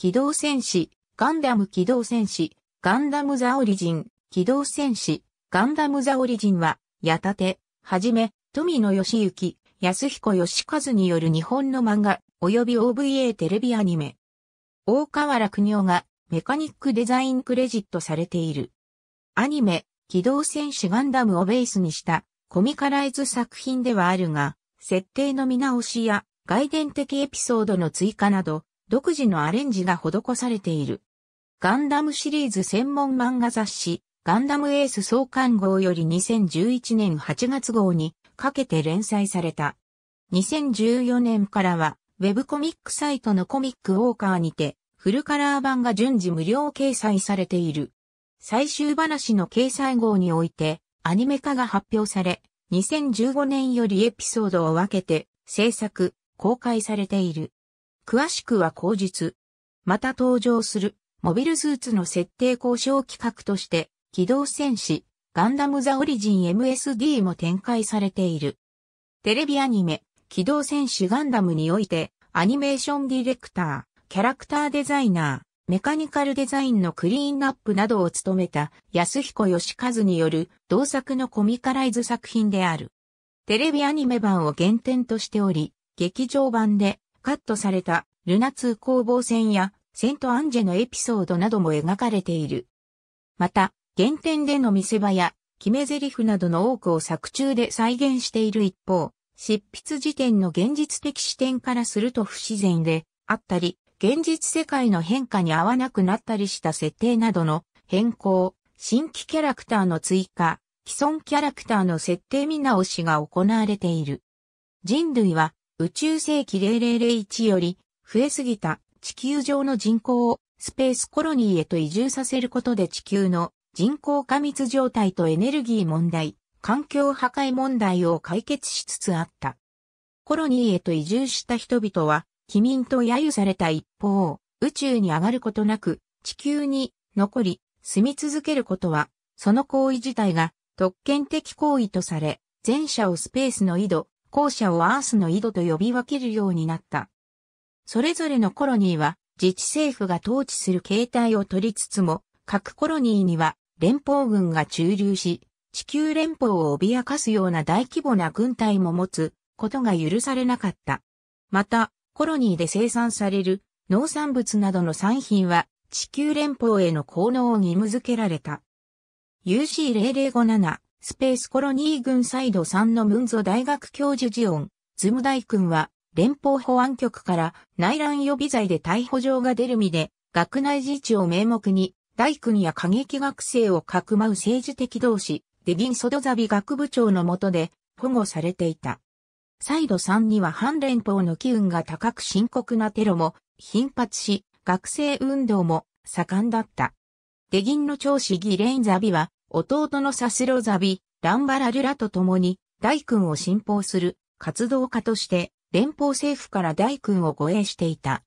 機動戦士、ガンダム機動戦士、ガンダムザオリジン、機動戦士、ガンダムザオリジンは、やたて、はじめ、富野義行、安彦義和による日本の漫画、及び OVA テレビアニメ。大河原国夫がメカニックデザインクレジットされている。アニメ、機動戦士ガンダムをベースにしたコミカライズ作品ではあるが、設定の見直しや外伝的エピソードの追加など、独自のアレンジが施されている。ガンダムシリーズ専門漫画雑誌、ガンダムエース創刊号より2011年8月号にかけて連載された。2014年からは、ウェブコミックサイトのコミックウォーカーにて、フルカラー版が順次無料掲載されている。最終話の掲載号において、アニメ化が発表され、2015年よりエピソードを分けて、制作、公開されている。詳しくは後日。また登場する、モビルスーツの設定交渉企画として、機動戦士、ガンダムザオリジン MSD も展開されている。テレビアニメ、機動戦士ガンダムにおいて、アニメーションディレクター、キャラクターデザイナー、メカニカルデザインのクリーンアップなどを務めた安彦義和による同作のコミカライズ作品である。テレビアニメ版を原点としており、劇場版でカットされたルナ2攻防戦やセントアンジェのエピソードなども描かれている。また、原点での見せ場や決め台詞などの多くを作中で再現している一方、執筆時点の現実的視点からすると不自然であったり、現実世界の変化に合わなくなったりした設定などの変更、新規キャラクターの追加、既存キャラクターの設定見直しが行われている。人類は宇宙世紀0001より増えすぎた地球上の人口をスペースコロニーへと移住させることで地球の人口過密状態とエネルギー問題、環境破壊問題を解決しつつあった。コロニーへと移住した人々は、機民と揶揄された一方、宇宙に上がることなく、地球に残り、住み続けることは、その行為自体が特権的行為とされ、前者をスペースの井戸、校舎をアースの井戸と呼び分けるようになった。それぞれのコロニーは自治政府が統治する形態を取りつつも、各コロニーには連邦軍が駐留し、地球連邦を脅かすような大規模な軍隊も持つことが許されなかった。また、コロニーで生産される農産物などの産品は地球連邦への効能を義務付けられた。UC0057 スペースコロニー軍サイド3のムンゾ大学教授ジオン、ズム大君は、連邦保安局から内乱予備罪で逮捕状が出る身で、学内自治を名目に、大君や過激学生をかくまう政治的同士、デギン・ソドザビ学部長の下で保護されていた。サイド3には反連邦の機運が高く深刻なテロも頻発し、学生運動も盛んだった。デギンの長子ギレイン・ザビは弟のサスロザビ、ランバラルラと共に大君を信奉する活動家として連邦政府から大君を護衛していた。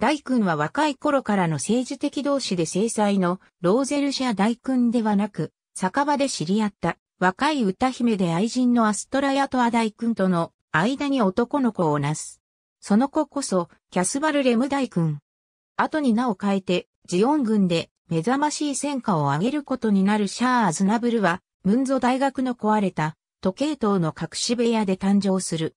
大君は若い頃からの政治的同士で制裁のローゼルシャ大君ではなく、酒場で知り合った若い歌姫で愛人のアストラヤとア大君との間に男の子をなす。その子こそキャスバルレム大君。後に名を変えてジオン軍で目覚ましい戦果を上げることになるシャー・アズナブルは、ムンゾ大学の壊れた、時計塔の隠し部屋で誕生する。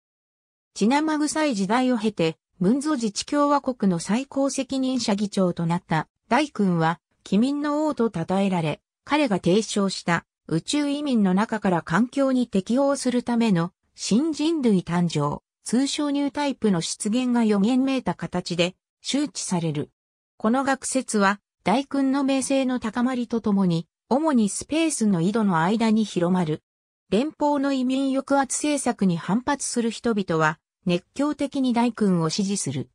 血生臭い時代を経て、ムンゾ自治共和国の最高責任者議長となった大君は、機民の王と称えられ、彼が提唱した宇宙移民の中から環境に適応するための新人類誕生、通称ニュータイプの出現が予言めいた形で周知される。この学説は大君の名声の高まりとともに、主にスペースの井戸の間に広まる。連邦の移民抑圧政策に反発する人々は、熱狂的に大君を支持する。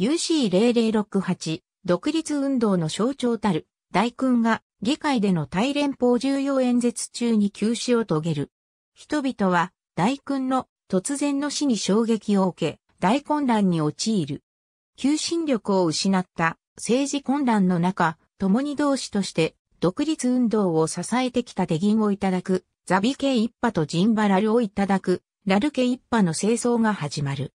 UC0068、独立運動の象徴たる、大君が議会での大連邦重要演説中に休止を遂げる。人々は大君の突然の死に衝撃を受け、大混乱に陥る。求心力を失った政治混乱の中、共に同志として独立運動を支えてきた手銀をいただく、ザビ系一派とジンバラルをいただく、ラル系一派の清掃が始まる。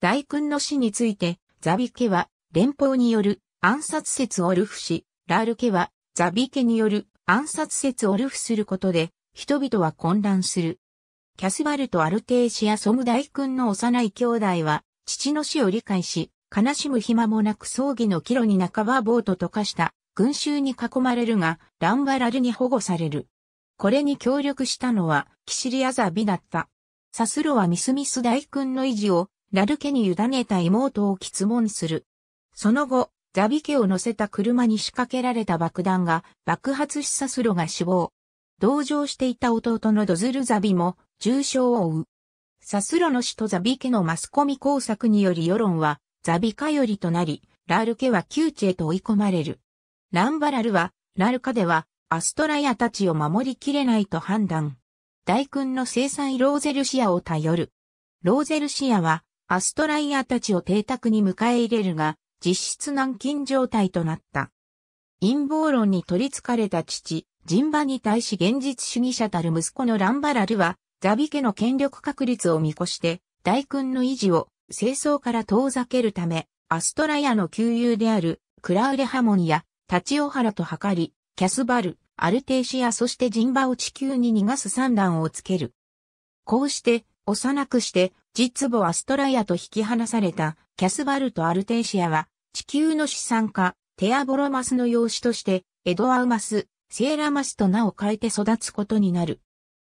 大君の死について、ザビ家は連邦による暗殺説をルフし、ラール家はザビ家による暗殺説をルフすることで、人々は混乱する。キャスバルとアルテーシア・ソム大君の幼い兄弟は、父の死を理解し、悲しむ暇もなく葬儀の帰路に半ばートと化した群衆に囲まれるが、ランバラルに保護される。これに協力したのは、キシリアザビだった。サスロはミスミス大君の維持を、ラル家に委ねた妹を質問する。その後、ザビ家を乗せた車に仕掛けられた爆弾が爆発しサスロが死亡。同乗していた弟のドズルザビも重傷を負う。サスロの死とザビ家のマスコミ工作により世論はザビカよりとなり、ラール家は窮地へと追い込まれる。ランバラルは、ラルカでは、アストラヤたちを守りきれないと判断。大君の制裁ローゼルシアを頼る。ローゼルシアは、アストライアたちを邸宅に迎え入れるが、実質軟禁状態となった。陰謀論に取り憑かれた父、ジンバに対し現実主義者たる息子のランバラルは、ザビ家の権力確立を見越して、大君の維持を清掃から遠ざけるため、アストラヤの旧友であるクラウレハモンやタチオハラと測り、キャスバル、アルテーシアそしてジンバを地球に逃がす三段をつける。こうして、幼くして、実母アストラヤと引き離されたキャスバルとアルテーシアは、地球の資産家、テアボロマスの養子として、エドアウマス、セーラマスと名を変えて育つことになる。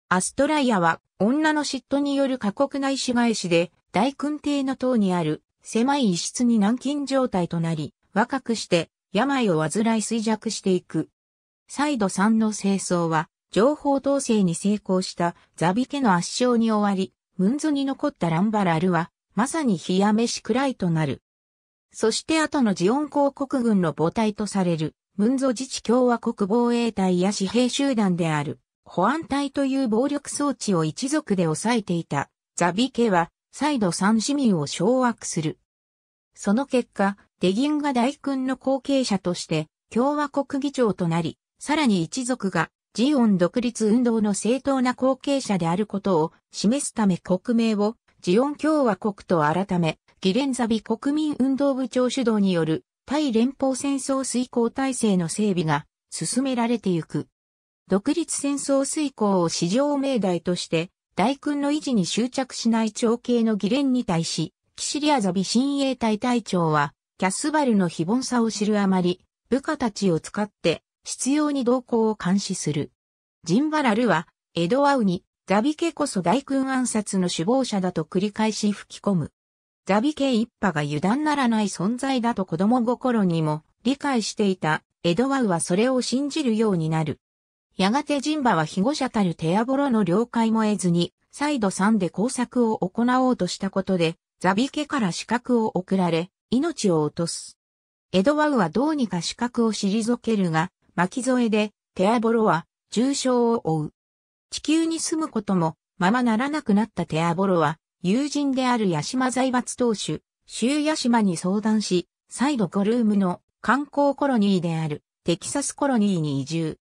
アストライアは女の嫉妬による過酷な石返しで大君邸の塔にある狭い一室に軟禁状態となり、若くして病を患い衰弱していく。再度3の清掃は、情報統制に成功したザビ家の圧勝に終わり、ムンズに残ったランバラルは、まさに冷や飯くらいとなる。そして後のジオン公国軍の母体とされる、ムンゾ自治共和国防衛隊や私兵集団である、保安隊という暴力装置を一族で抑えていた、ザビ家は、再度三市民を掌握する。その結果、デギンが大君の後継者として共和国議長となり、さらに一族がジオン独立運動の正当な後継者であることを示すため国名をジオン共和国と改め、ギレンザビ国民運動部長主導による対連邦戦争遂行体制の整備が進められてゆく。独立戦争遂行を史上命題として大君の維持に執着しない長兄の議連に対し、キシリアザビ親衛隊隊長は、キャスバルの非凡さを知るあまり、部下たちを使って、執拗に動向を監視する。ジンバラルは、エドワウに、ザビ家こそ大君暗殺の首謀者だと繰り返し吹き込む。ザビ家一派が油断ならない存在だと子供心にも理解していたエドワウはそれを信じるようになる。やがてン馬は被護者たるテアボロの了解も得ずに、再度3で工作を行おうとしたことで、ザビ家から資格を送られ、命を落とす。エドワウはどうにか資格を退けるが、巻き添えで、テアボロは重傷を負う。地球に住むことも、ままならなくなったテアボロは、友人であるヤシマ財閥当主、州ヤシマに相談し、再度ゴルームの観光コロニーであるテキサスコロニーに移住。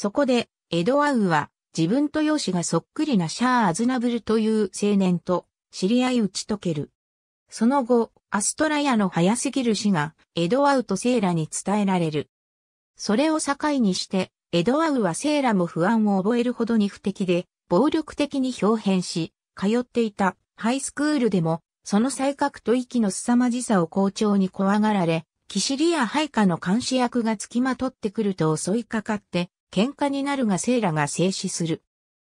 そこで、エドワウは、自分と容姿がそっくりなシャー・アズナブルという青年と、知り合い打ち解ける。その後、アストラヤの早すぎる死が、エドワウとセイラに伝えられる。それを境にして、エドワウはセイラも不安を覚えるほどに不敵で、暴力的に表変し、通っていたハイスクールでも、その才覚と息の凄まじさを校長に怖がられ、キシリア配下の監視役が付きまとってくると襲いかかって、喧嘩になるがセイラが静止する。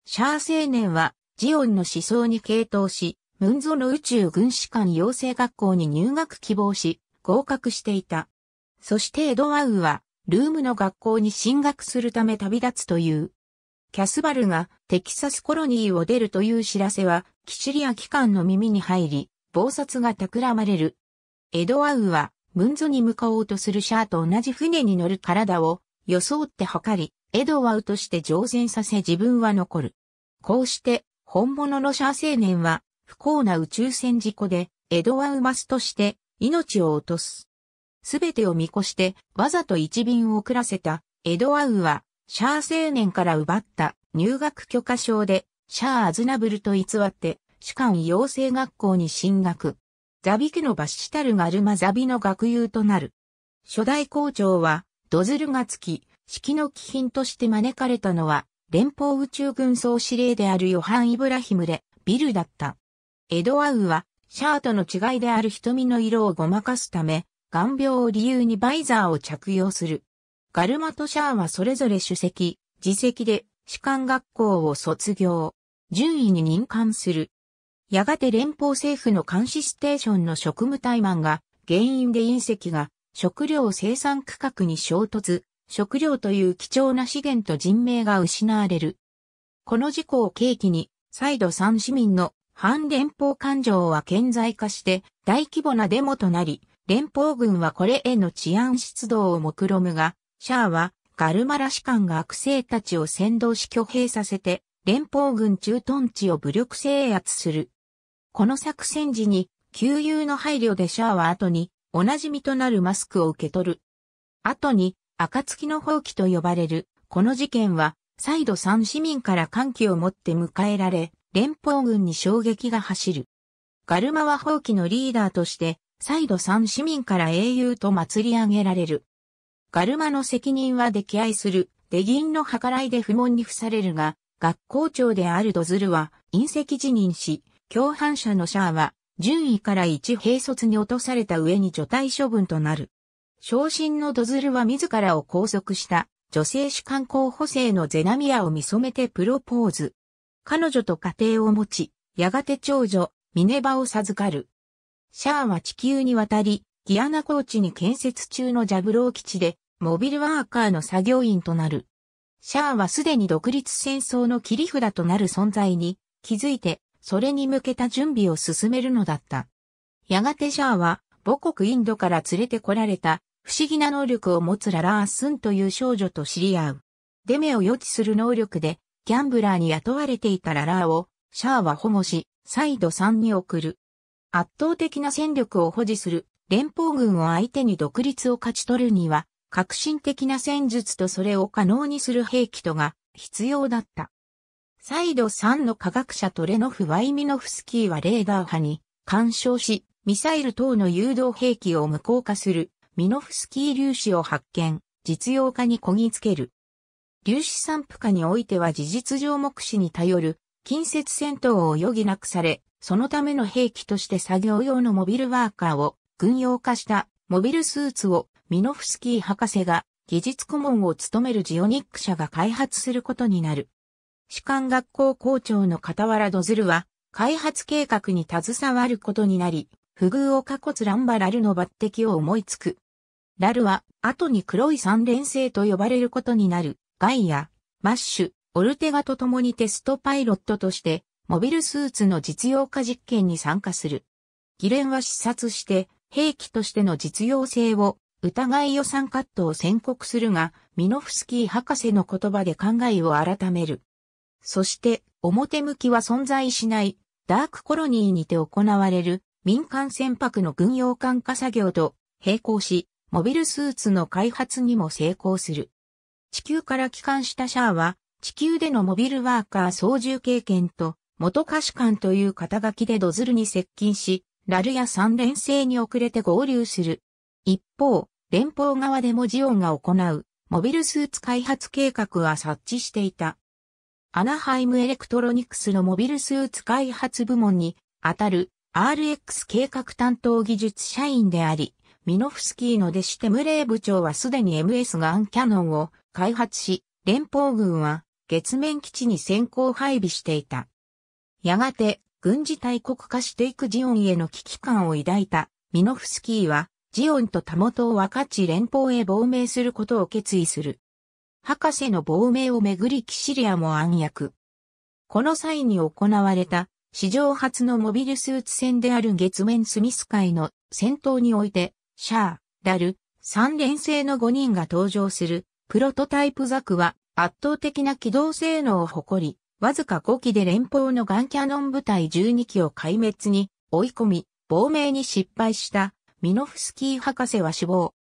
シャー青年はジオンの思想に傾倒し、ムンゾの宇宙軍士官養成学校に入学希望し、合格していた。そしてエドワウは、ルームの学校に進学するため旅立つという。キャスバルがテキサスコロニーを出るという知らせは、キシリア機関の耳に入り、暴殺が企まれる。エドワウは、ムンゾに向かおうとするシャアと同じ船に乗る体を、装って測り、エドワウとして乗船させ自分は残る。こうして、本物のシャー青年は、不幸な宇宙船事故で、エドワウマスとして、命を落とす。すべてを見越して、わざと一便を遅らせた、エドワウは、シャー青年から奪った入学許可証で、シャー・アズナブルと偽って、主管養成学校に進学。ザビ家のバシタルガルマザビの学友となる。初代校長は、ドズルがつき、式の貴賓として招かれたのは、連邦宇宙軍総司令であるヨハン・イブラヒムレ・ビルだった。エドワウは、シャーとの違いである瞳の色をごまかすため、眼病を理由にバイザーを着用する。ガルマとシャーはそれぞれ主席、自席で、士官学校を卒業。順位に任官する。やがて連邦政府の監視ステーションの職務怠慢が原因で隕石が食料生産区画に衝突、食料という貴重な資源と人命が失われる。この事故を契機に、再度三市民の反連邦感情は顕在化して大規模なデモとなり、連邦軍はこれへの治安出動を目論むが、シャアはガルマラ士官が悪性たちを先導し挙兵させて、連邦軍駐屯地を武力制圧する。この作戦時に、旧友の配慮でシャアは後に、おなじみとなるマスクを受け取る。後に、暁の放棄と呼ばれる、この事件は、再度三市民から歓喜を持って迎えられ、連邦軍に衝撃が走る。ガルマは放棄のリーダーとして、再度三市民から英雄と祭り上げられる。ガルマの責任は溺愛する、出銀の計らいで不問に付されるが、学校長であるドズルは隕石辞任し、共犯者のシャアは、順位から一兵卒に落とされた上に除隊処分となる。昇進のドズルは自らを拘束した女性主観候補生のゼナミアを見染めてプロポーズ。彼女と家庭を持ち、やがて長女、ミネバを授かる。シャアは地球に渡り、ギアナ高地に建設中のジャブロー基地で、モビルワーカーの作業員となる。シャアはすでに独立戦争の切り札となる存在に気づいて、それに向けた準備を進めるのだった。やがてシャアは、母国インドから連れてこられた不思議な能力を持つララースンという少女と知り合う。デメを予知する能力で、ギャンブラーに雇われていたララーを、シャアは保護し、再度3に送る。圧倒的な戦力を保持する連邦軍を相手に独立を勝ち取るには、革新的な戦術とそれを可能にする兵器とが必要だった。サイド3の科学者トレノフ・ワイミノフスキーはレーダー派に干渉し、ミサイル等の誘導兵器を無効化するミノフスキー粒子を発見、実用化にこぎつける。粒子散布化においては事実上目視に頼る、近接戦闘を余儀なくされ、そのための兵器として作業用のモビルワーカーを軍用化したモビルスーツをミノフスキー博士が技術顧問を務めるジオニック社が開発することになる。士官学校校長の傍らドズルは開発計画に携わることになり、不遇を過骨ランバラルの抜擢を思いつく。ラルは、後に黒い三連星と呼ばれることになる、ガイア、マッシュ、オルテガと共にテストパイロットとして、モビルスーツの実用化実験に参加する。議連は視察して、兵器としての実用性を、疑い予算カットを宣告するが、ミノフスキー博士の言葉で考えを改める。そして、表向きは存在しない、ダークコロニーにて行われる、民間船舶の軍用艦化作業と並行し、モビルスーツの開発にも成功する。地球から帰還したシャアは、地球でのモビルワーカー操縦経験と、元歌手官という肩書きでドズルに接近し、ラルや三連星に遅れて合流する。一方、連邦側でもジオンが行う、モビルスーツ開発計画は察知していた。アナハイムエレクトロニクスのモビルスーツ開発部門に、当たる RX 計画担当技術社員であり、ミノフスキーの弟子テムレー部長はすでに MS ガンキャノンを開発し、連邦軍は月面基地に先行配備していた。やがて軍事大国化していくジオンへの危機感を抱いたミノフスキーはジオンとタモを分かち連邦へ亡命することを決意する。博士の亡命をめぐりキシリアも暗躍。この際に行われた史上初のモビルスーツ戦である月面スミス海の戦闘においてシャー、ダル、三連星の5人が登場するプロトタイプザクは圧倒的な機動性能を誇り、わずか5機で連邦のガンキャノン部隊12機を壊滅に追い込み、亡命に失敗したミノフスキー博士は死亡。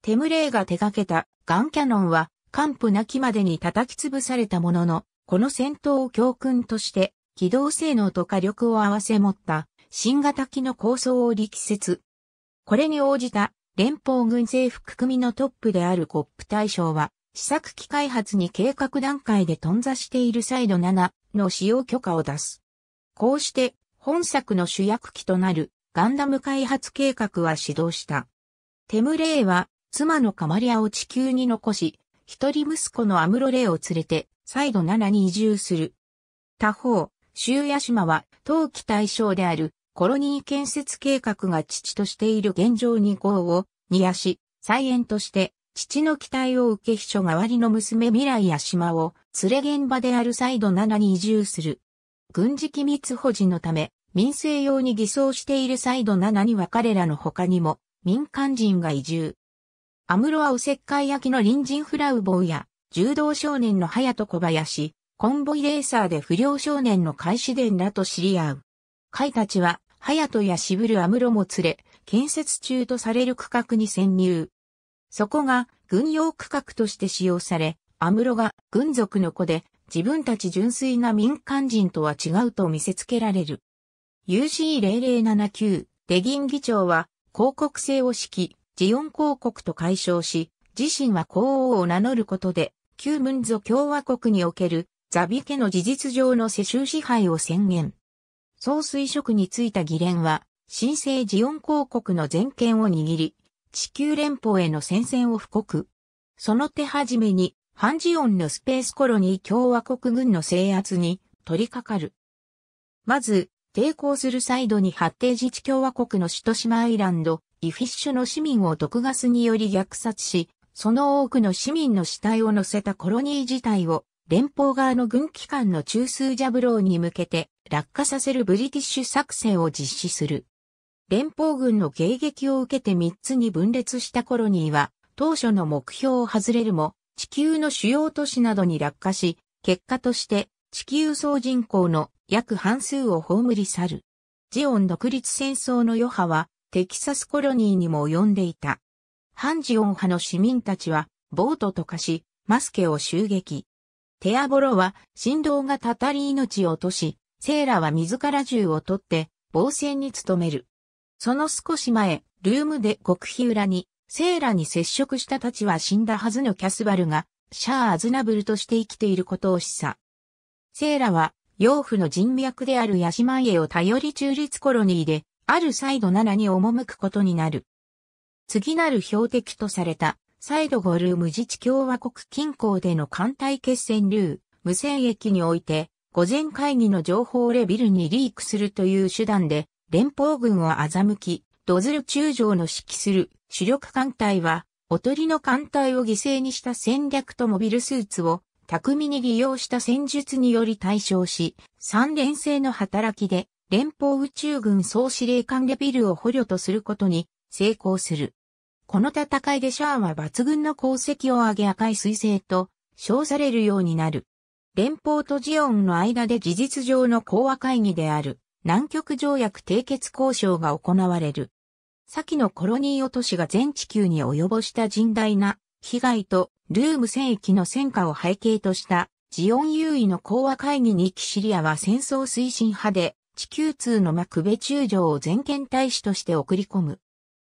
テムレイが手掛けたガンキャノンは完膚なきまでに叩き潰されたものの、この戦闘を教訓として機動性能と火力を合わせ持った新型機の構想を力説、これに応じた連邦軍政府組のトップであるコップ大将は、試作機開発に計画段階で頓挫しているサイド7の使用許可を出す。こうして本作の主役機となるガンダム開発計画は始動した。テムレイは妻のカマリアを地球に残し、一人息子のアムロレイを連れてサイド7に移住する。他方、シューヤ島は冬季大将であるコロニー建設計画が父としている現状に号を、煮し、再演として、父の期待を受け秘書代わりの娘未来や島を、連れ現場であるサイド7に移住する。軍事機密保持のため、民生用に偽装しているサイド7には彼らの他にも、民間人が移住。アムロはおせっかい焼きの隣人フラウボウや、柔道少年の隼人小林、コンボイレーサーで不良少年の開始伝らと知り合う。イたちは、ヤトやル・るムロも連れ、建設中とされる区画に潜入。そこが軍用区画として使用され、アムロが軍属の子で自分たち純粋な民間人とは違うと見せつけられる。UC0079 デギン議長は広告制を指揮、ジオン広告と解消し、自身は皇王を名乗ることで、旧ムンゾ共和国におけるザビ家の事実上の世襲支配を宣言。総帥職に就いた議連は、新生ジオン公国の全権を握り、地球連邦への戦線を布告。その手始めに、ハンジオンのスペースコロニー共和国軍の制圧に取り掛かる。まず、抵抗するサイドに発展自治共和国の首都島アイランド、イフィッシュの市民を毒ガスにより虐殺し、その多くの市民の死体を乗せたコロニー自体を連邦側の軍機関の中枢ジャブローに向けて落下させるブリティッシュ作戦を実施する。連邦軍の迎撃を受けて3つに分裂したコロニーは、当初の目標を外れるも、地球の主要都市などに落下し、結果として地球総人口の約半数を葬り去る。ジオン独立戦争の余波はテキサスコロニーにも及んでいた。反ジオン派の市民たちはボートと化し、マスケを襲撃。テアボロは振動がたたり命を落とし、セーラは自ら銃を取って防戦に努める。その少し前、ルームで極秘裏に、セーラに接触したたちは死んだはずのキャスバルが、シャア・アズナブルとして生きていることを示唆。セーラは、養父の人脈であるヤシマンエを頼り中立コロニーで、あるサイド7に赴くことになる。次なる標的とされた、サイドゴルーム自治共和国近郊での艦隊決戦流、無線駅において、御前会議の情報レビルにリークするという手段で、連邦軍を欺き、ドズル中将の指揮する主力艦隊は、おとりの艦隊を犠牲にした戦略とモビルスーツを巧みに利用した戦術により対象し、三連星の働きで連邦宇宙軍総司令官レビルを捕虜とすることに成功する。この戦いでシャアは抜群の功績を挙げ赤い彗星と称されるようになる。連邦とジオンの間で事実上の講和会議である南極条約締結交渉が行われる。先のコロニー落としが全地球に及ぼした甚大な被害とルーム戦域の戦果を背景としたジオン優位の講和会議にキシリアは戦争推進派で地球通のマクベ中将を全権大使として送り込む。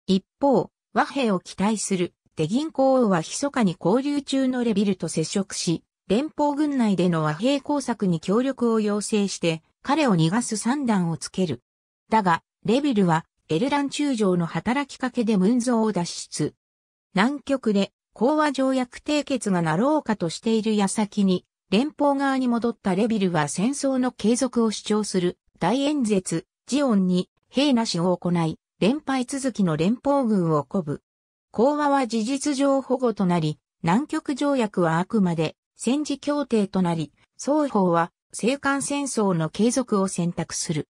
一方、和平を期待するデギン公王は密かに交流中のレビルと接触し、連邦軍内での和平工作に協力を要請して、彼を逃がす算段をつける。だが、レビルは、エルラン中将の働きかけでムンゾーを脱出。南極で、講和条約締結がなろうかとしている矢先に、連邦側に戻ったレビルは戦争の継続を主張する大演説、ジオンに兵なしを行い、連敗続きの連邦軍を鼓舞。講和は事実上保護となり、南極条約はあくまで戦時協定となり、双方は青韓戦争の継続を選択する。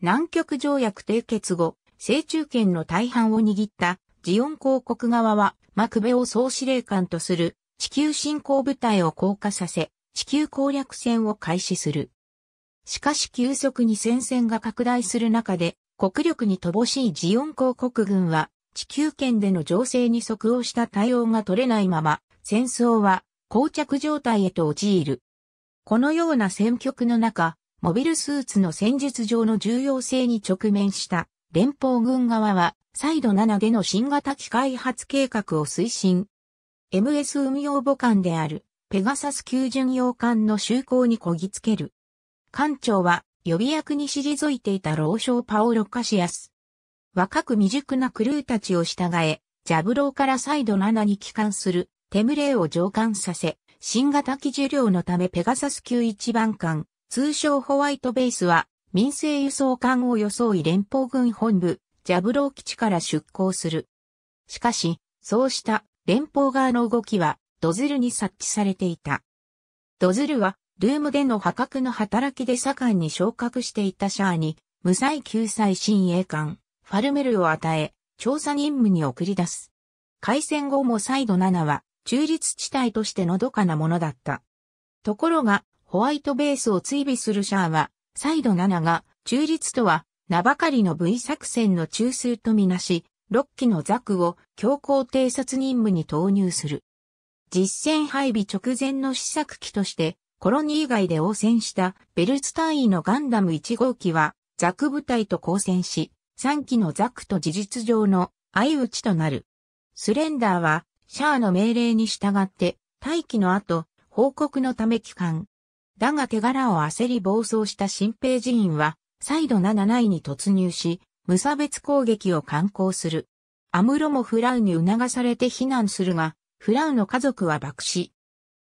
南極条約締結後、西中圏の大半を握ったジオン公国側は、マクベを総司令官とする地球侵攻部隊を降下させ、地球攻略戦を開始する。しかし急速に戦線が拡大する中で、国力に乏しいジオン公国軍は、地球圏での情勢に即応した対応が取れないまま、戦争は膠着状態へと陥る。このような戦局の中、モビルスーツの戦術上の重要性に直面した連邦軍側は、再度7での新型機開発計画を推進。MS 運用母艦である、ペガサス級巡洋艦の就航にこぎつける。艦長は、予備役に退いていた老将パオロ・カシアス。若く未熟なクルーたちを従え、ジャブローから再度7に帰還するテムレイを上官させ、新型機受領のためペガサス級1番艦、通称ホワイトベースは、民生輸送艦を装い連邦軍本部、ジャブロー基地から出港する。しかし、そうした連邦側の動きは、ドズルに察知されていた。ドズルは、ルームでの破格の働きで左官に昇格していたシャアに、無罪救済新鋭艦、ファルメルを与え、調査任務に送り出す。開戦後も再度7は、中立地帯としてのどかなものだった。ところが、ホワイトベースを追尾するシャアは、サイド7が、中立とは、名ばかりの V 作戦の中枢とみなし、6機のザクを強行偵察任務に投入する。実戦配備直前の試作機として、コロニー以外で応戦したベルツ単位のガンダム1号機は、ザク部隊と交戦し、3機のザクと事実上の相打ちとなる。スレンダーはシャアの命令に従って、待機の後、報告のため帰還。だが手柄を焦り暴走した新兵人員は、再度7内に突入し、無差別攻撃を敢行する。アムロもフラウに促されて避難するが、フラウの家族は爆死。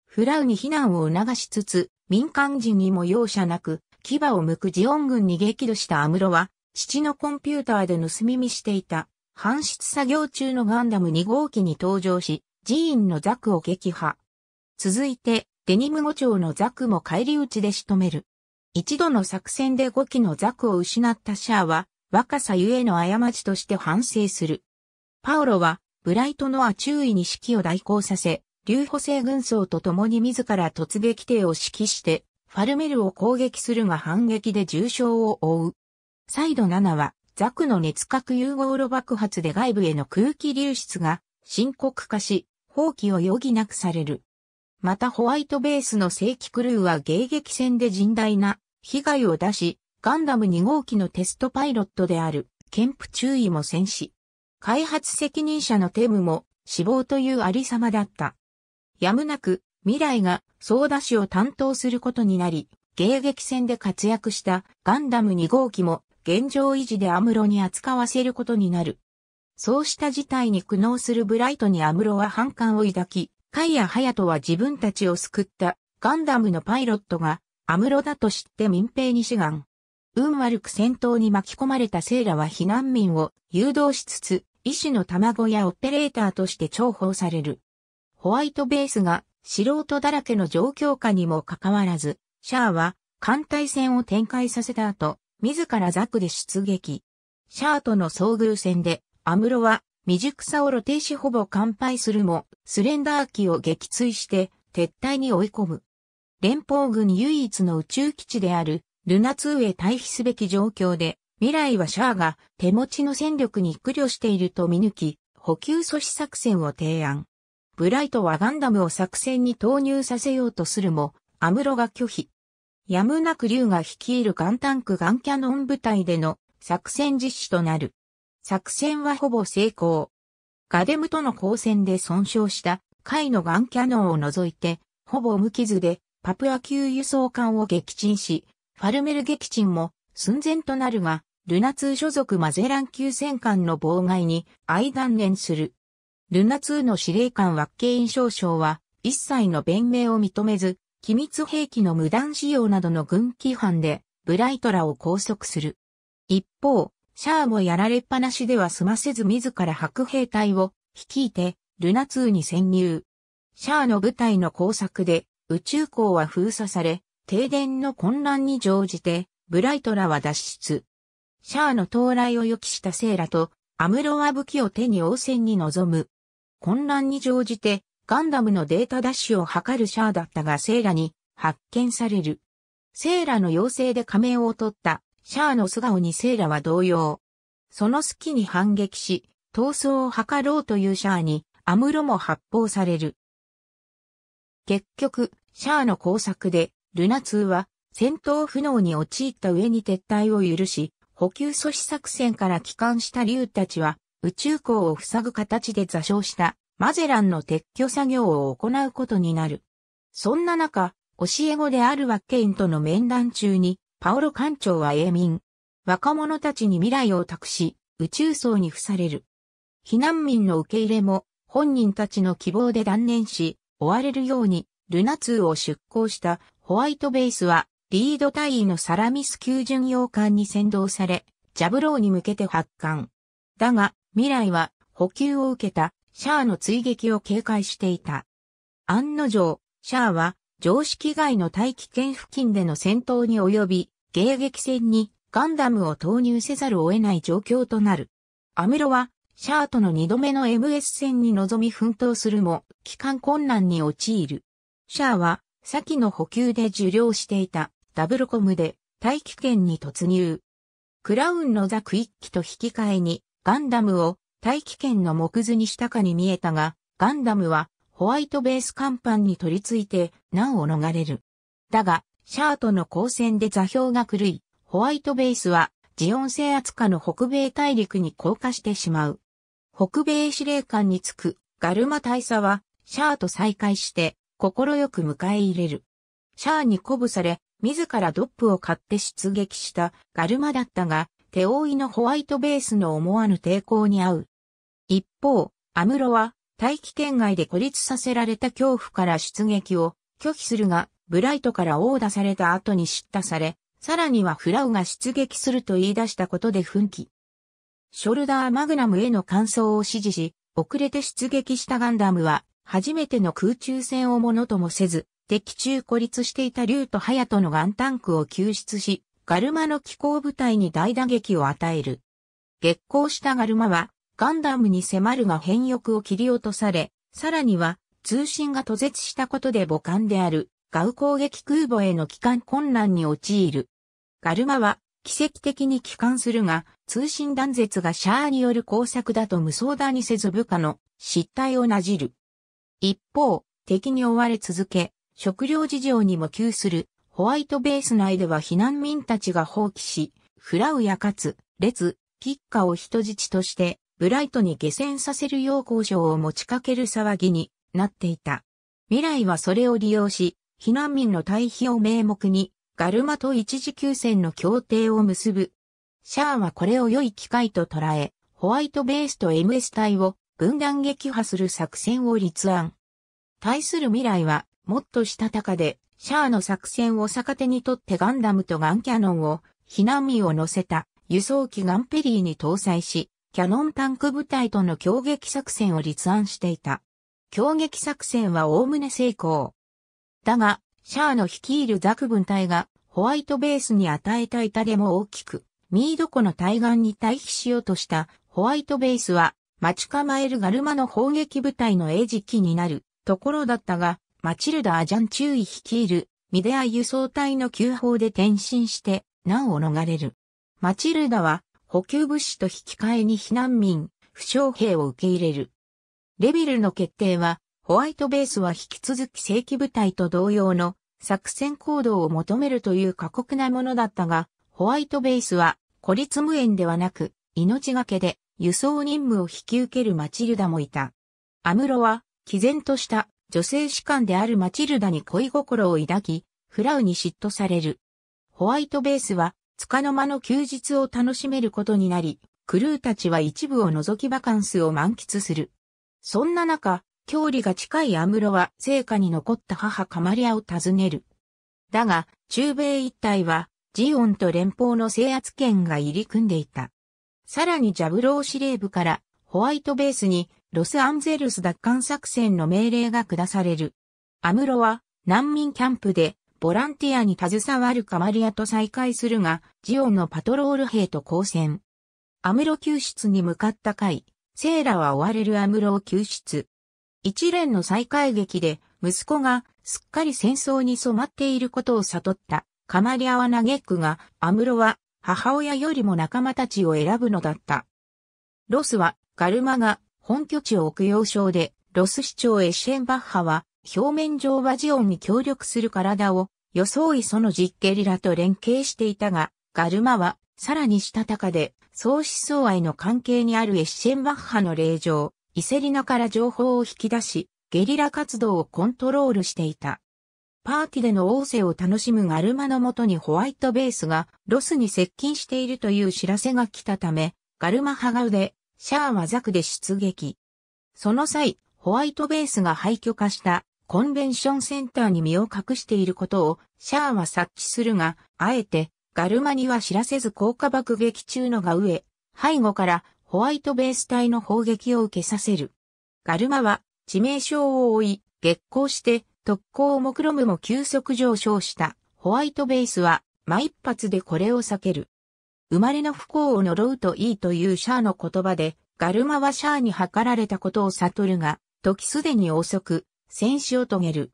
フラウに避難を促しつつ、民間人にも容赦なく、牙を剥くジオン軍に激怒したアムロは、父のコンピューターで盗み見していた搬出作業中のガンダム2号機に登場し、寺院のザクを撃破。続いて、デニム5丁のザクも返り討ちで仕留める。一度の作戦で5機のザクを失ったシャアは、若さゆえの過ちとして反省する。パオロは、ブライトノア注意に指揮を代行させ、留歩性軍曹と共に自ら突撃艇を指揮して、ファルメルを攻撃するが反撃で重傷を負う。サイド7は、ザクの熱核融合炉爆発で外部への空気流出が深刻化し、放棄を余儀なくされる。またホワイトベースの正規クルーは迎撃戦で甚大な被害を出し、ガンダム2号機のテストパイロットであるケンプ注意も戦死。開発責任者のテムも死亡というありさまだった。やむなく未来が総出しを担当することになり、迎撃戦で活躍したガンダム2号機も現状維持でアムロに扱わせることになる。そうした事態に苦悩するブライトにアムロは反感を抱き、カイやハヤトは自分たちを救ったガンダムのパイロットがアムロだと知って民兵に志願。運悪く戦闘に巻き込まれたセイラは避難民を誘導しつつ、医師の卵やオペレーターとして重宝される。ホワイトベースが素人だらけの状況下にもかかわらず、シャアは艦隊戦を展開させた後、自らザクで出撃。シャーとの遭遇戦で、アムロは未熟さを露呈しほぼ完敗するも、スレンダー機を撃墜して撤退に追い込む。連邦軍唯一の宇宙基地であるルナ2へ退避すべき状況で、未来はシャアが手持ちの戦力に苦慮していると見抜き、補給阻止作戦を提案。ブライトはガンダムを作戦に投入させようとするも、アムロが拒否。やむなく竜が率いるガンタンクガンキャノン部隊での作戦実施となる。作戦はほぼ成功。ガデムとの交戦で損傷した海のガンキャノンを除いて、ほぼ無傷でパプア級輸送艦を撃沈し、ファルメル撃沈も寸前となるが、ルナ2所属マゼラン級戦艦の妨害に相断念する。ルナ2の司令官ワッケイン少将は一切の弁明を認めず、機密兵器の無断使用などの軍規範で、ブライトらを拘束する。一方、シャアもやられっぱなしでは済ませず自ら白兵隊を率いて、ルナ2に潜入。シャアの部隊の工作で、宇宙港は封鎖され、停電の混乱に乗じて、ブライトらは脱出。シャアの到来を予期したセイラと、アムロは武器を手に応戦に臨む。混乱に乗じて、ガンダムのデータダッシュを図るシャアだったがセイラに発見される。セイラの要請で仮面を取ったシャアの素顔にセイラは動揺。その隙に反撃し、逃走を図ろうというシャアにアムロも発砲される。結局、シャアの工作で、ルナ2は戦闘不能に陥った上に撤退を許し、補給阻止作戦から帰還した竜たちは宇宙港を塞ぐ形で座礁したマゼランの撤去作業を行うことになる。そんな中、教え子であるワッケインとの面談中に、パオロ艦長は永民。若者たちに未来を託し、宇宙層に付される。避難民の受け入れも、本人たちの希望で断念し、追われるように、ルナ2を出港したホワイトベースは、リード隊員のサラミス級巡洋艦に先導され、ジャブローに向けて発艦。だが、未来は補給を受けたシャアの追撃を警戒していた。案の定、シャアは常識外の大気圏付近での戦闘に及び、迎撃戦にガンダムを投入せざるを得ない状況となる。アムロは、シャアとの二度目の MS 戦に臨み奮闘するも、帰還困難に陥る。シャアは、先の補給で受領していた、ダブルコムで、大気圏に突入。クラウンのザ・クイッキと引き換えに、ガンダムを大気圏の木図にしたかに見えたが、ガンダムはホワイトベース甲板に取り付いて難を逃れる。だが、シャートの光線で座標が狂い、ホワイトベースはジオン制圧下の北米大陸に降下してしまう。北米司令官に着くガルマ大佐はシャーと再会して心よく迎え入れる。シャーに鼓舞され、自らドップを買って出撃したガルマだったが、手負いのホワイトベースの思わぬ抵抗に遭う。一方、アムロは大気圏外で孤立させられた恐怖から出撃を拒否するが、ブライトから殴打された後に叱咤され、さらにはフラウが出撃すると言い出したことで奮起。ショルダーマグナムへの感想を指示し、遅れて出撃したガンダムは、初めての空中戦をものともせず、敵中孤立していた竜と隼人のガンタンクを救出し、ガルマの気候部隊に大打撃を与える。激光したガルマは、ガンダムに迫るが変翼を切り落とされ、さらには、通信が途絶したことで母艦である、ガウ攻撃空母への帰還困難に陥る。ガルマは、奇跡的に帰還するが、通信断絶がシャアによる工作だと無双だにせず部下の失態をなじる。一方、敵に追われ続け、食料事情にも窮するホワイトベース内では避難民たちが放棄し、フラウやかつ、列、ツ、ピッカを人質として、ブライトに下船させるよう交渉を持ちかける騒ぎになっていた。未来はそれを利用し、避難民の退避を名目に、ガルマと一時休戦の協定を結ぶ。シャアはこれを良い機会と捉え、ホワイトベースと MS 隊を分断撃破する作戦を立案。対する未来は、もっとしたたかで、シャアの作戦を逆手にとってガンダムとガンキャノンを、避難民を乗せた輸送機ガンペリーに搭載し、キャノンタンク部隊との攻撃作戦を立案していた。攻撃作戦は概ね成功。だが、シャアの率いるザク軍隊がホワイトベースに与えた痛手も大きく、ミード湖の対岸に退避しようとしたホワイトベースは待ち構えるガルマの砲撃部隊の餌食になるところだったが、マチルダ・アジャン中尉率いるミデア輸送隊の急報で転身して、難を逃れる。マチルダは補給物資と引き換えに避難民、負傷兵を受け入れる。レビルの決定は、ホワイトベースは引き続き正規部隊と同様の作戦行動を求めるという過酷なものだったが、ホワイトベースは孤立無縁ではなく、命がけで輸送任務を引き受けるマチルダもいた。アムロは、毅然とした女性士官であるマチルダに恋心を抱き、フラウに嫉妬される。ホワイトベースは、束の間の休日を楽しめることになり、クルーたちは一部を除きバカンスを満喫する。そんな中、郷里が近いアムロは聖火に残った母カマリアを訪ねる。だが、中米一帯は、ジオンと連邦の制圧権が入り組んでいた。さらにジャブロー司令部から、ホワイトベースにロスアンゼルス奪還作戦の命令が下される。アムロは難民キャンプでボランティアに携わるカマリアと再会するが、ジオンのパトロール兵と交戦。アムロ救出に向かった回、セーラは追われるアムロを救出。一連の再会劇で、息子がすっかり戦争に染まっていることを悟ったカマリアは嘆くが、アムロは母親よりも仲間たちを選ぶのだった。ロスはガルマが本拠地を置く要衝で、ロス市長エシェンバッハは、表面上はジオンに協力する体を、装いその実ゲリラと連携していたが、ガルマは、さらにしたたかで、相思相愛の関係にあるエッシェンバッハの令嬢、イセリナから情報を引き出し、ゲリラ活動をコントロールしていた。パーティでの王政を楽しむガルマのもとにホワイトベースがロスに接近しているという知らせが来たため、ガルマ派が腕、シャアはザクで出撃。その際、ホワイトベースが廃墟化したコンベンションセンターに身を隠していることをシャアは察知するが、あえてガルマには知らせず効果爆撃中のが上、背後からホワイトベース隊の砲撃を受けさせる。ガルマは致命傷を負い、激光して特攻を目論むも急速上昇した。ホワイトベースは、ま一発でこれを避ける。生まれの不幸を呪うといいというシャアの言葉で、ガルマはシャアに図られたことを悟るが、時すでに遅く、戦死を遂げる。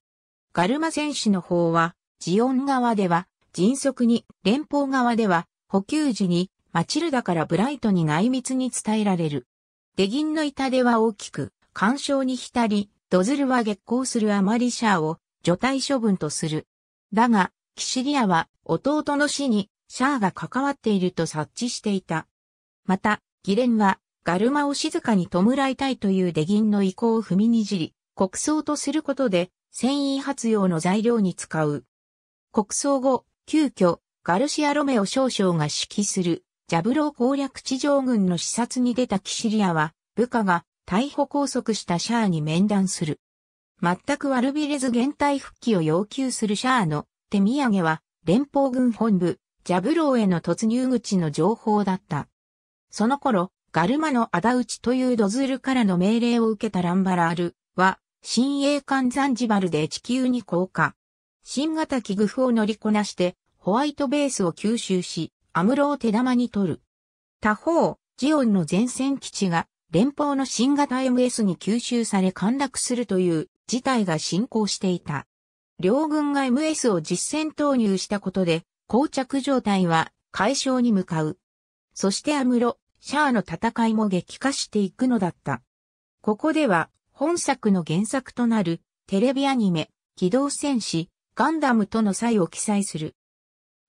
ガルマ戦士の方は、ジオン側では、迅速に、連邦側では、補給時に、マチルダからブライトに内密に伝えられる。デギンの痛手は大きく、干渉に浸り、ドズルは激光するあまりシャアを除隊処分とする。だが、キシリアは弟の死にシャアが関わっていると察知していた。また、ギレンは、ガルマを静かに弔いたいというデギンの意向を踏みにじり、国葬とすることで、繊維発用の材料に使う。国葬後、急遽、ガルシア・ロメオ少将が指揮する、ジャブロー攻略地上軍の視察に出たキシリアは、部下が逮捕拘束したシャアに面談する。全く悪びれず現体復帰を要求するシャアの手土産は、連邦軍本部、ジャブローへの突入口の情報だった。その頃、ガルマの仇討ちというドズルからの命令を受けたランバラールは、新鋭艦ザンジバルで地球に降下。新型機具フを乗りこなして、ホワイトベースを吸収し、アムロを手玉に取る。他方、ジオンの前線基地が連邦の新型 MS に吸収され陥落するという事態が進行していた。両軍が MS を実戦投入したことで、膠着状態は解消に向かう。そしてアムロ、シャアの戦いも激化していくのだった。ここでは、本作の原作となる、テレビアニメ、機動戦士、ガンダムとの際を記載する。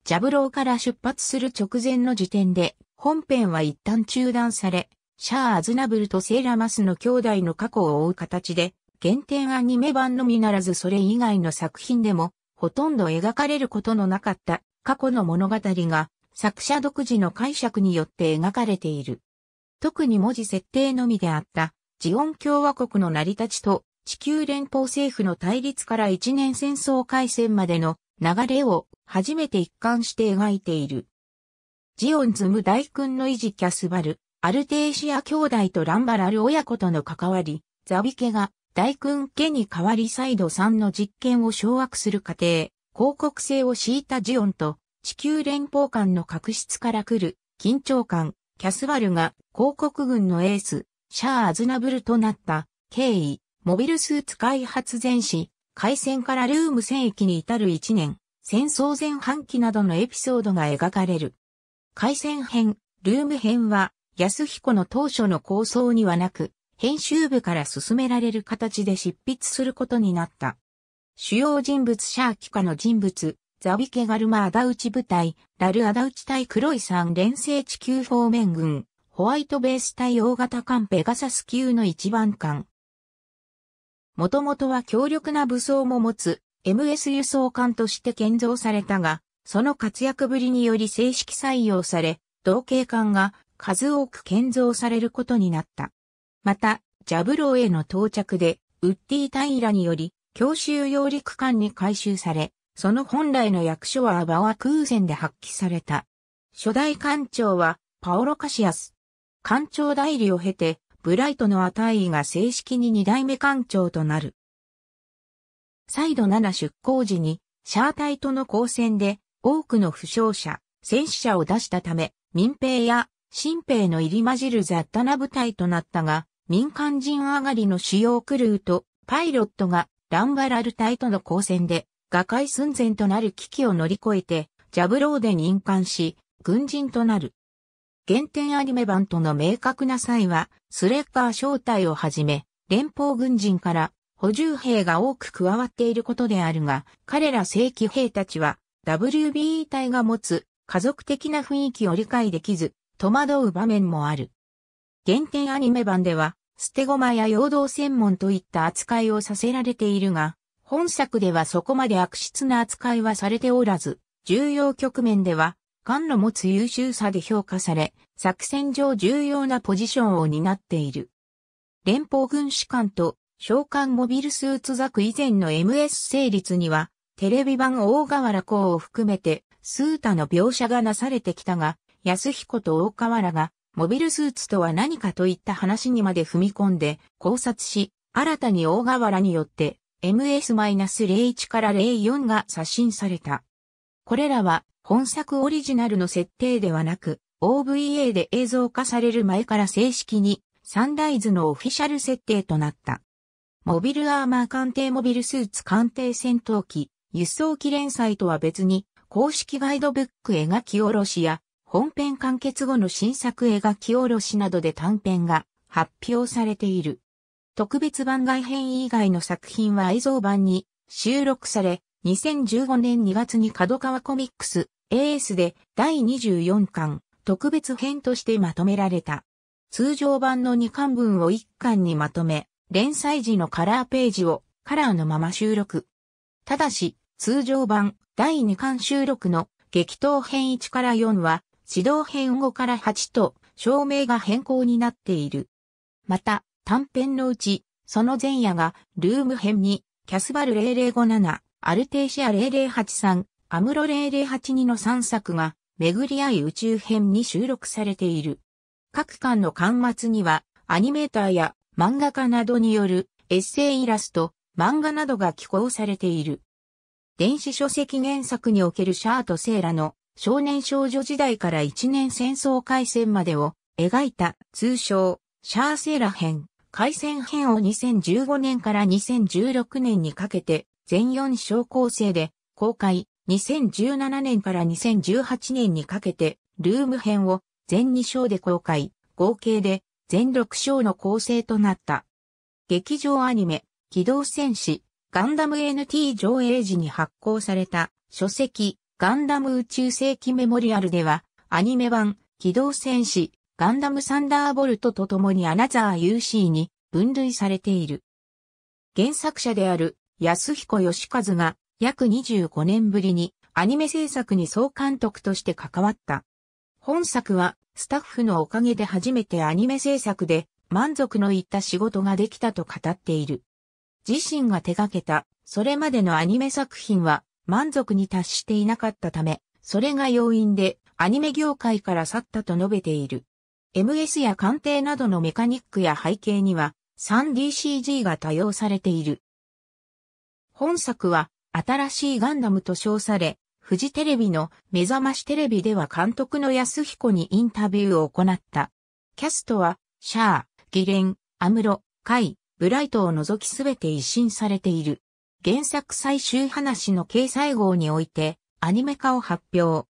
ジャブローから出発する直前の時点で、本編は一旦中断され、シャア・アズナブルとセーラ・マスの兄弟の過去を追う形で、原点アニメ版のみならずそれ以外の作品でも、ほとんど描かれることのなかった過去の物語が作者独自の解釈によって描かれている。特に文字設定のみであったジオン共和国の成り立ちと地球連邦政府の対立から一年戦争開戦までの流れを初めて一貫して描いている。ジオンズム大君の維持キャスバル、アルテーシア兄弟とランバラル親子との関わり、ザビ家が大君家に代わりサイド3の実験を掌握する過程、広告性を敷いたジオンと地球連邦間の確執から来る緊張感、キャスワルが広告軍のエース、シャア・アズナブルとなった経緯、モビルスーツ開発前史、海戦からルーム戦役に至る1年、戦争前半期などのエピソードが描かれる。海戦編、ルーム編は安彦の当初の構想にはなく、編集部から進められる形で執筆することになった。主要人物シャーキカの人物、ザビケガルマアダウチ部隊、ラルアダウチ対黒い三連星地球方面軍、ホワイトベース対大型艦ペガサス級の一番艦。もともとは強力な武装も持つ MS 輸送艦として建造されたが、その活躍ぶりにより正式採用され、同型艦が数多く建造されることになった。また、ジャブローへの到着で、ウッディ・タイラにより、強襲揚陸艦に改修され、その本来の役所はアバワ空戦で発揮された。初代艦長はパオロ・カシアス。艦長代理を経て、ブライトのアタイが正式に二代目艦長となる。再度7出航時に、シャー隊との交戦で多くの負傷者、戦死者を出したため、民兵や新兵の入り混じる雑多な部隊となったが、民間人上がりの主要クルーとパイロットがランバラル隊との交戦で、瓦解寸前となる危機を乗り越えて、ジャブローで任官し、軍人となる。原点アニメ版との明確な際は、スレッガー正体をはじめ、連邦軍人から補充兵が多く加わっていることであるが、彼ら正規兵たちは、WBE 隊が持つ家族的な雰囲気を理解できず、戸惑う場面もある。原点アニメ版では、捨て駒や陽動専門といった扱いをさせられているが、本作ではそこまで悪質な扱いはされておらず、重要局面では、感の持つ優秀さで評価され、作戦上重要なポジションを担っている。連邦軍士官と召喚モビルスーツザク以前の MS 成立には、テレビ版大河原公を含めて、スータの描写がなされてきたが、安彦と大河原がモビルスーツとは何かといった話にまで踏み込んで考察し、新たに大河原によって MS-01 から04が刷新された。これらは本作オリジナルの設定ではなく、OVA で映像化される前から正式にサンライズのオフィシャル設定となった。モビルアーマー艦艇モビルスーツ艦艇戦闘機、輸送機連載とは別に、公式ガイドブック描き下ろしや本編完結後の新作絵描き下ろしなどで短編が発表されている。特別番外編以外の作品は映像版に収録され、2015年2月に角川コミックス AS で第24巻特別編としてまとめられた。通常版の2巻分を1巻にまとめ、連載時のカラーページをカラーのまま収録。ただし、通常版第2巻収録の激闘編1から4は指導編5から8と、照明が変更になっている。また、短編のうち、その前夜が、ルーム編に、キャスバル0057、アルテーシア0083、アムロ0082の3作が、巡り合い宇宙編に収録されている。各巻の巻末には、アニメーターや漫画家などによるエッセイイラスト、漫画などが寄稿されている。電子書籍原作におけるシャートセーラの少年少女時代から一年戦争開戦までを描いた通称シャーセーラ編、開戦編を2015年から2016年にかけて全4章構成で公開、2017年から2018年にかけてルーム編を全2章で公開、合計で全6章の構成となった。劇場アニメ、機動戦士、ガンダム NT 上映時に発行された書籍、ガンダム宇宙世紀メモリアルでは、アニメ版、機動戦士、ガンダムサンダーボルトと共にアナザー UC に分類されている。原作者である安彦義和が約25年ぶりにアニメ制作に総監督として関わった。本作はスタッフのおかげで初めてアニメ制作で満足のいった仕事ができたと語っている。自身が手掛けたそれまでのアニメ作品は満足に達していなかったため、それが要因でアニメ業界から去ったと述べている。MS や鑑定などのメカニックや背景には 3DCG が多用されている。本作は新しいガンダムと称され、フジテレビの目覚ましテレビでは監督の安彦にインタビューを行った。キャストは、シャア、ギレン、アムロ、カイ、ブライトを除きすべて一新されている。原作最終話の掲載号においてアニメ化を発表。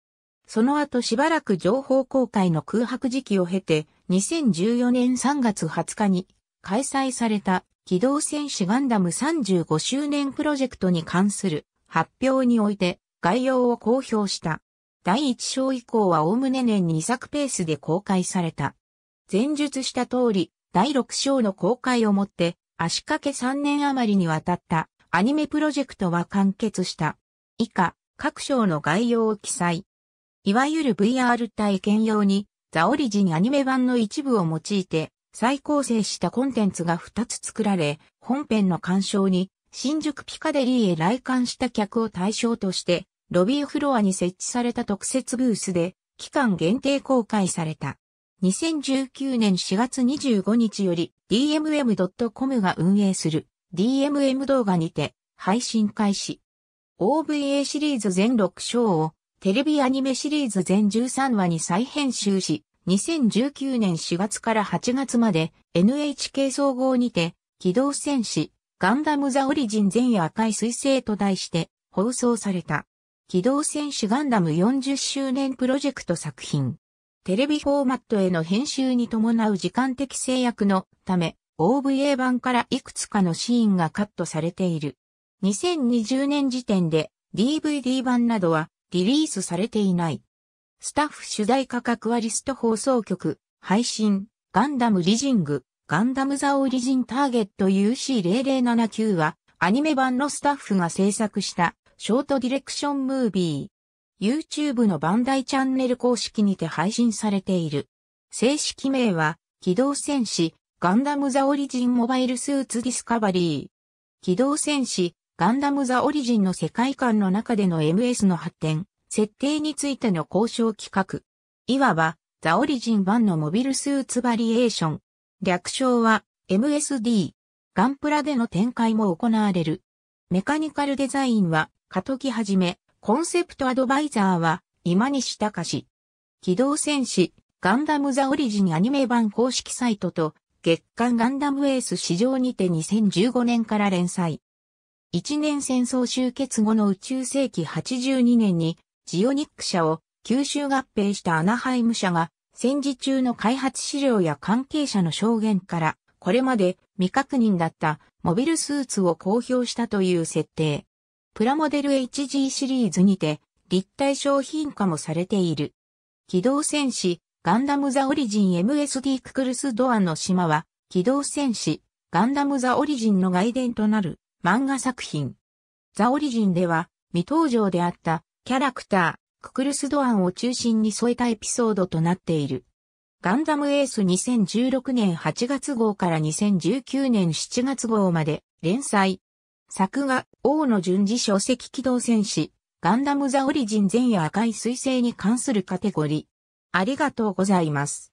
その後しばらく情報公開の空白時期を経て2014年3月20日に開催された機動戦士ガンダム35周年プロジェクトに関する発表において概要を公表した。第1章以降は概ね年2作ペースで公開された。前述した通り、第6章の公開をもって、足掛け3年余りにわたったアニメプロジェクトは完結した。以下、各章の概要を記載。いわゆる VR 体験用に、ザオリジンアニメ版の一部を用いて、再構成したコンテンツが2つ作られ、本編の鑑賞に、新宿ピカデリーへ来館した客を対象として、ロビーフロアに設置された特設ブースで、期間限定公開された。2019年4月25日より DMM.com が運営する DMM 動画にて配信開始。OVA シリーズ全6章をテレビアニメシリーズ全13話に再編集し、2019年4月から8月まで NHK 総合にて機動戦士ガンダムザオリジン全夜赤い彗星と題して放送された。機動戦士ガンダム40周年プロジェクト作品。テレビフォーマットへの編集に伴う時間的制約のため、OVA 版からいくつかのシーンがカットされている。2020年時点で DVD 版などはリリースされていない。スタッフ主題価格はリスト放送局、配信、ガンダムリジング、ガンダムザオリジンターゲット UC0079 はアニメ版のスタッフが制作したショートディレクションムービー。YouTube のバンダイチャンネル公式にて配信されている。正式名は機動戦士ガンダム・ザ・オリジン・モバイル・スーツ・ディスカバリー。機動戦士、ガンダム・ザ・オリジンの世界観の中での MS の発展、設定についての交渉企画。いわば、ザ・オリジン版のモビルスーツバリエーション。略称は、MSD。ガンプラでの展開も行われる。メカニカルデザインは、カトキはじめ、コンセプトアドバイザーは、今西隆。機動戦士、ガンダム・ザ・オリジンアニメ版公式サイトと、月刊ガンダムエース史上にて2015年から連載。一年戦争終結後の宇宙世紀82年にジオニック社を吸収合併したアナハイム社が戦時中の開発資料や関係者の証言からこれまで未確認だったモビルスーツを公表したという設定。プラモデル HG シリーズにて立体商品化もされている。機動戦士ガンダムザオリジン MSD ククルスドアの島は、機動戦士、ガンダムザオリジンの外伝となる漫画作品。ザオリジンでは、未登場であったキャラクター、ククルスドアンを中心に添えたエピソードとなっている。ガンダムエース2016年8月号から2019年7月号まで連載。作画、王の順次書籍機動戦士、ガンダムザオリジン前夜赤い彗星に関するカテゴリー。ありがとうございます。